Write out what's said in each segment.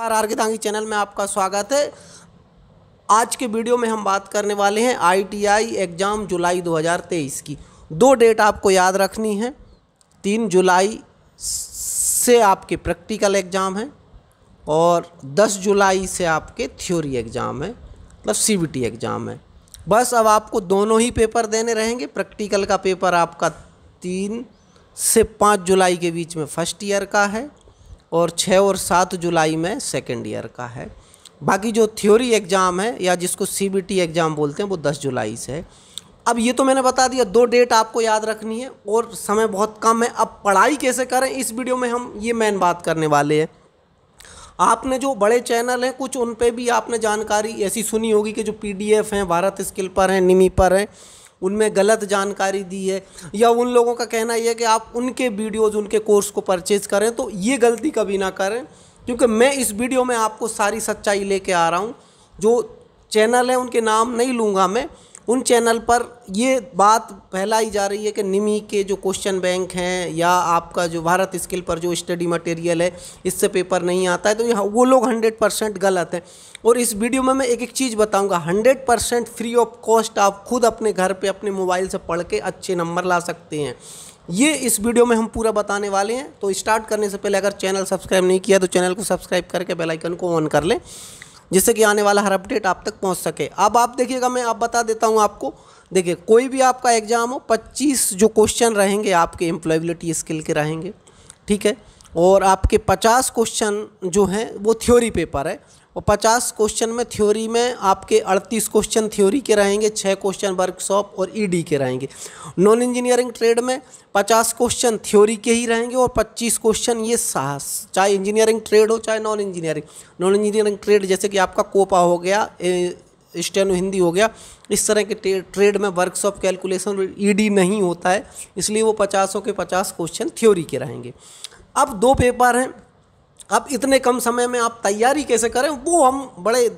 नमस्कार आर के चैनल में आपका स्वागत है आज के वीडियो में हम बात करने वाले हैं आईटीआई एग्ज़ाम जुलाई 2023 की दो डेट आपको याद रखनी है तीन जुलाई से आपके प्रैक्टिकल एग्ज़ाम है और दस जुलाई से आपके थ्योरी एग्ज़ाम है मतलब सीबीटी एग्ज़ाम है बस अब आपको दोनों ही पेपर देने रहेंगे प्रैक्टिकल का पेपर आपका तीन से पाँच जुलाई के बीच में फर्स्ट ईयर का है और छः और सात जुलाई में सेकेंड ईयर का है बाकी जो थ्योरी एग्ज़ाम है या जिसको सी एग्ज़ाम बोलते हैं वो दस जुलाई से है अब ये तो मैंने बता दिया दो डेट आपको याद रखनी है और समय बहुत कम है अब पढ़ाई कैसे करें इस वीडियो में हम ये मेन बात करने वाले हैं आपने जो बड़े चैनल हैं कुछ उन पर भी आपने जानकारी ऐसी सुनी होगी कि जो पीडीएफ हैं भारत स्किल पर हैं निमी पर हैं उनमें गलत जानकारी दी है या उन लोगों का कहना यह है कि आप उनके वीडियोज़ उनके कोर्स को परचेज करें तो ये गलती कभी ना करें क्योंकि मैं इस वीडियो में आपको सारी सच्चाई लेके आ रहा हूँ जो चैनल है उनके नाम नहीं लूँगा मैं उन चैनल पर ये बात फैलाई जा रही है कि निमी के जो क्वेश्चन बैंक हैं या आपका जो भारत स्किल पर जो स्टडी मटेरियल है इससे पेपर नहीं आता है तो यहाँ वो लोग हंड्रेड परसेंट गलत हैं और इस वीडियो में मैं एक एक चीज़ बताऊंगा hundred percent free of cost आप खुद अपने घर पे अपने मोबाइल से पढ़ के अच्छे नंबर ला सकते हैं ये इस वीडियो में हम पूरा बताने वाले हैं तो स्टार्ट करने से पहले अगर चैनल सब्सक्राइब नहीं किया तो चैनल को सब्सक्राइब करके बेलाइकन को ऑन कर लें जिससे कि आने वाला हर अपडेट आप तक पहुंच सके अब आप देखिएगा मैं आप बता देता हूं आपको देखिए कोई भी आपका एग्ज़ाम हो 25 जो क्वेश्चन रहेंगे आपके एम्प्लॉयबिलिटी स्किल के रहेंगे ठीक है और आपके 50 क्वेश्चन जो हैं वो थ्योरी पेपर है और 50 क्वेश्चन में थ्योरी में आपके 38 क्वेश्चन थ्योरी के रहेंगे 6 क्वेश्चन वर्कशॉप और ईडी e के रहेंगे नॉन इंजीनियरिंग ट्रेड में 50 क्वेश्चन थ्योरी के ही रहेंगे और 25 क्वेश्चन ये साहस चाहे इंजीनियरिंग ट्रेड हो चाहे non engineering non engineering trade जैसे कि आपका कोपा हो गया स्टेनो हिंदी हो गया इस तरह के ट्रेड में वर्कशॉप कैलकुलेशन ईडी नहीं होता है इसलिए वो पचासों के पचास क्वेश्चन थ्योरी के रहेंगे अब दो पेपर हैं अब इतने कम समय में आप तैयारी कैसे करें वो हम बड़े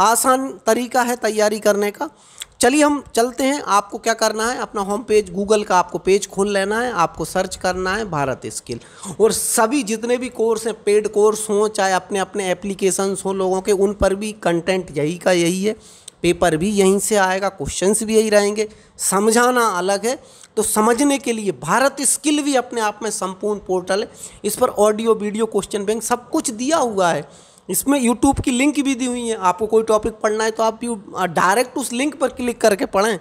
आसान तरीका है तैयारी करने का चलिए हम चलते हैं आपको क्या करना है अपना होम पेज गूगल का आपको पेज खोल लेना है आपको सर्च करना है भारत स्किल और सभी जितने भी कोर्स हैं पेड कोर्स हों चाहे अपने अपने एप्लीकेशंस हों लोगों के उन पर भी कंटेंट यही का यही है पेपर भी यहीं से आएगा क्वेश्चंस भी यही रहेंगे समझाना अलग है तो समझने के लिए भारत स्किल भी अपने आप में संपूर्ण पोर्टल है इस पर ऑडियो वीडियो क्वेश्चन बैंक सब कुछ दिया हुआ है इसमें यूट्यूब की लिंक भी दी हुई है आपको कोई टॉपिक पढ़ना है तो आप डायरेक्ट उस लिंक पर क्लिक करके पढ़ें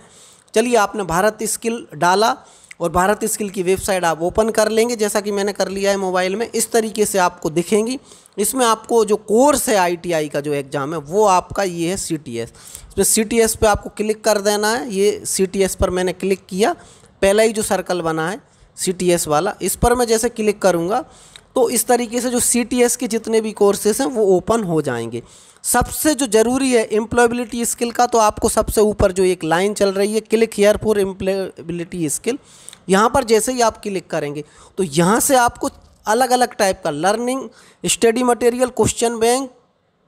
चलिए आपने भारत स्किल डाला और भारत स्किल की वेबसाइट आप ओपन कर लेंगे जैसा कि मैंने कर लिया है मोबाइल में इस तरीके से आपको दिखेंगी इसमें आपको जो कोर्स है आईटीआई का जो एग्ज़ाम है वो आपका ये है सीटीएस इसमें सी टी एस पर आपको क्लिक कर देना है ये सी टी एस पर मैंने क्लिक किया पहला ही जो सर्कल बना है सी टी एस वाला इस पर मैं जैसे क्लिक करूँगा तो इस तरीके से जो सी टी एस के जितने भी कोर्सेज हैं वो ओपन हो जाएंगे सबसे जो ज़रूरी है एम्प्लॉयबिलिटी स्किल का तो आपको सबसे ऊपर जो एक लाइन चल रही है click here for employability skill यहाँ पर जैसे ही आप क्लिक करेंगे तो यहाँ से आपको अलग अलग टाइप का learning study material question bank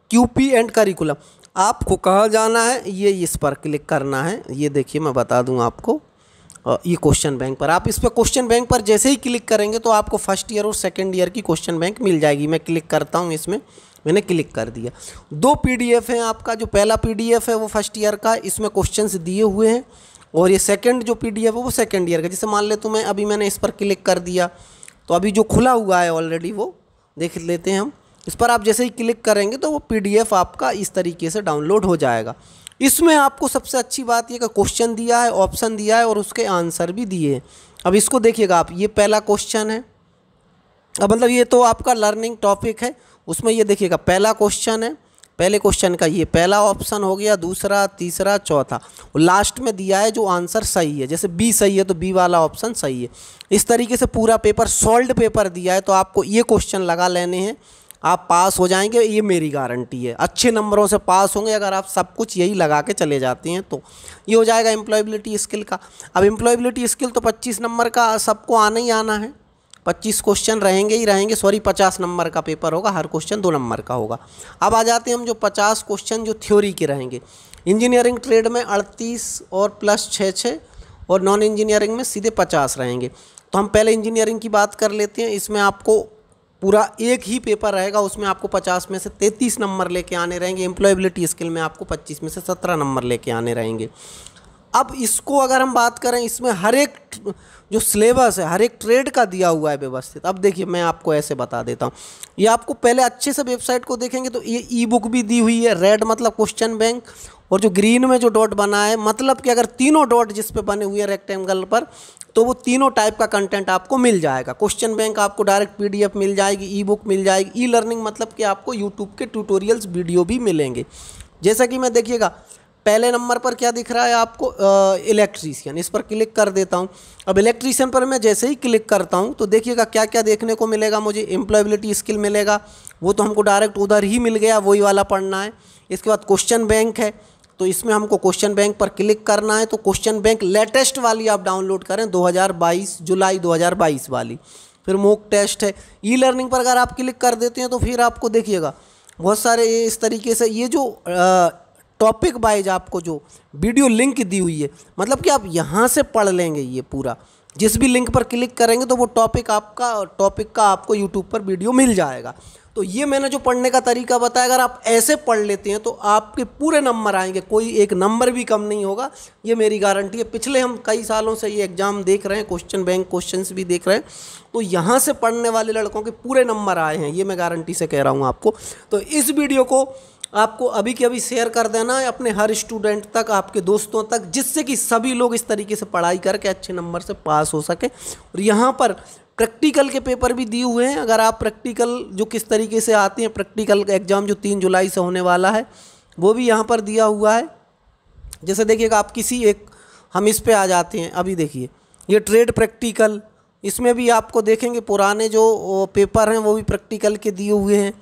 QP and curriculum आपको कहाँ जाना है ये इस पर क्लिक करना है ये देखिए मैं बता दूँ आपको ये क्वेश्चन बैंक पर आप इस पर क्वेश्चन बैंक पर जैसे ही क्लिक करेंगे तो आपको फर्स्ट ईयर और सेकेंड ईयर की क्वेश्चन बैंक मिल जाएगी मैं क्लिक करता हूँ इसमें मैंने क्लिक कर दिया दो पीडीएफ हैं आपका जो पहला पीडीएफ है वो फर्स्ट ईयर का इसमें क्वेश्चंस दिए हुए हैं और ये सेकंड जो पीडीएफ है वो सेकंड ईयर का जैसे मान ले तो मैं अभी मैंने इस पर क्लिक कर दिया तो अभी जो खुला हुआ है ऑलरेडी वो देख लेते हैं हम इस पर आप जैसे ही क्लिक करेंगे तो वो पीडीएफ आपका इस तरीके से डाउनलोड हो जाएगा इसमें आपको सबसे अच्छी बात यह क्वेश्चन दिया है ऑप्शन दिया है और उसके आंसर भी दिए अब इसको देखिएगा आप ये पहला क्वेश्चन है अब मतलब ये तो आपका लर्निंग टॉपिक है उसमें ये देखिएगा पहला क्वेश्चन है पहले क्वेश्चन का ये पहला ऑप्शन हो गया दूसरा तीसरा चौथा और लास्ट में दिया है जो आंसर सही है जैसे बी सही है तो बी वाला ऑप्शन सही है इस तरीके से पूरा पेपर सॉल्ड पेपर दिया है तो आपको ये क्वेश्चन लगा लेने हैं आप पास हो जाएंगे ये मेरी गारंटी है अच्छे नंबरों से पास होंगे अगर आप सब कुछ यही लगा के चले जाते हैं तो ये हो जाएगा एम्प्लॉयबिलिटी स्किल का अब एम्प्लॉयबिलिटी स्किल तो पच्चीस नंबर का सबको आना ही आना है पच्चीस क्वेश्चन रहेंगे ही रहेंगे सॉरी पचास नंबर का पेपर होगा हर क्वेश्चन दो नंबर का होगा अब आ जाते हैं हम जो पचास क्वेश्चन जो थ्योरी के रहेंगे इंजीनियरिंग ट्रेड में अड़तीस और प्लस छः छः और नॉन इंजीनियरिंग में सीधे पचास रहेंगे तो हम पहले इंजीनियरिंग की बात कर लेते हैं इसमें आपको पूरा एक ही पेपर रहेगा उसमें आपको 50 में से 33 नंबर लेके आने रहेंगे एम्प्लॉयबिलिटी स्किल में आपको 25 में से 17 नंबर लेके आने रहेंगे अब इसको अगर हम बात करें इसमें हर एक जो सिलेबस है हर एक ट्रेड का दिया हुआ है व्यवस्थित अब देखिए मैं आपको ऐसे बता देता हूँ ये आपको पहले अच्छे से वेबसाइट को देखेंगे तो ये ई बुक भी दी हुई है रेड मतलब क्वेश्चन बैंक और जो ग्रीन में जो डॉट बना है मतलब कि अगर तीनों डॉट जिस पे बने हुए हैं रेक्टेंगल पर तो वो तीनों टाइप का कंटेंट आपको मिल जाएगा क्वेश्चन बैंक आपको डायरेक्ट पी मिल जाएगी ई बुक मिल जाएगी ई लर्निंग मतलब कि आपको यूट्यूब के ट्यूटोरियल्स वीडियो भी मिलेंगे जैसा कि मैं देखिएगा पहले नंबर पर क्या दिख रहा है आपको इलेक्ट्रीशियन इस पर क्लिक कर देता हूँ अब इलेक्ट्रीशियन पर मैं जैसे ही क्लिक करता हूँ तो देखिएगा क्या क्या देखने को मिलेगा मुझे एम्प्लॉयबिलिटी स्किल मिलेगा वो तो हमको डायरेक्ट उधर ही मिल गया वही वाला पढ़ना है इसके बाद क्वेश्चन बैंक है तो इसमें हमको क्वेश्चन बैंक पर क्लिक करना है तो क्वेश्चन बैंक लेटेस्ट वाली आप डाउनलोड करें 2022 जुलाई 2022 वाली फिर मोक टेस्ट है ई लर्निंग पर अगर आप क्लिक कर देते हैं तो फिर आपको देखिएगा बहुत सारे इस तरीके से ये जो टॉपिक वाइज आपको जो वीडियो लिंक दी हुई है मतलब कि आप यहाँ से पढ़ लेंगे ये पूरा जिस भी लिंक पर क्लिक करेंगे तो वो टॉपिक आपका टॉपिक का आपको यूट्यूब पर वीडियो मिल जाएगा तो ये मैंने जो पढ़ने का तरीका बताया अगर आप ऐसे पढ़ लेते हैं तो आपके पूरे नंबर आएंगे कोई एक नंबर भी कम नहीं होगा ये मेरी गारंटी है पिछले हम कई सालों से ये एग्ज़ाम देख रहे हैं क्वेश्चन बैंक क्वेश्चंस भी देख रहे हैं तो यहाँ से पढ़ने वाले लड़कों के पूरे नंबर आए हैं ये मैं गारंटी से कह रहा हूँ आपको तो इस वीडियो को आपको अभी के अभी शेयर कर देना है अपने हर स्टूडेंट तक आपके दोस्तों तक जिससे कि सभी लोग इस तरीके से पढ़ाई करके अच्छे नंबर से पास हो सके और यहाँ पर प्रैक्टिकल के पेपर भी दिए हुए हैं अगर आप प्रैक्टिकल जो किस तरीके से आते हैं प्रैक्टिकल का एग्ज़ाम जो तीन जुलाई से होने वाला है वो भी यहाँ पर दिया हुआ है जैसे देखिएगा आप किसी एक हम इस पर आ जाते हैं अभी देखिए ये ट्रेड प्रैक्टिकल इसमें भी आपको देखेंगे पुराने जो पेपर हैं वो भी प्रैक्टिकल के दिए हुए हैं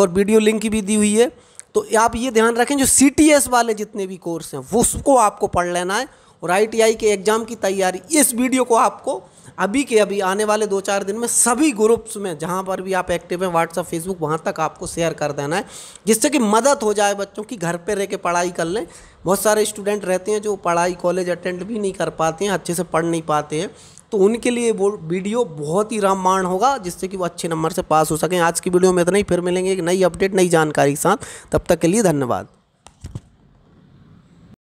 और वीडियो लिंक भी दी हुई है तो आप ये ध्यान रखें जो सी वाले जितने भी कोर्स हैं वो उसको आपको पढ़ लेना है और आई के एग्ज़ाम की तैयारी इस वीडियो को आपको अभी के अभी आने वाले दो चार दिन में सभी ग्रुप्स में जहाँ पर भी आप एक्टिव हैं व्हाट्सअप फेसबुक वहाँ तक आपको शेयर कर देना है जिससे कि मदद हो जाए बच्चों की घर पर रह के पढ़ाई कर लें बहुत सारे स्टूडेंट रहते हैं जो पढ़ाई कॉलेज अटेंड भी नहीं कर पाते हैं अच्छे से पढ़ नहीं पाते हैं तो उनके लिए वो वीडियो बहुत ही रामबाण होगा जिससे कि वो अच्छे नंबर से पास हो सकें आज की वीडियो में इतना ही फिर मिलेंगे एक नई अपडेट नई जानकारी के साथ तब तक के लिए धन्यवाद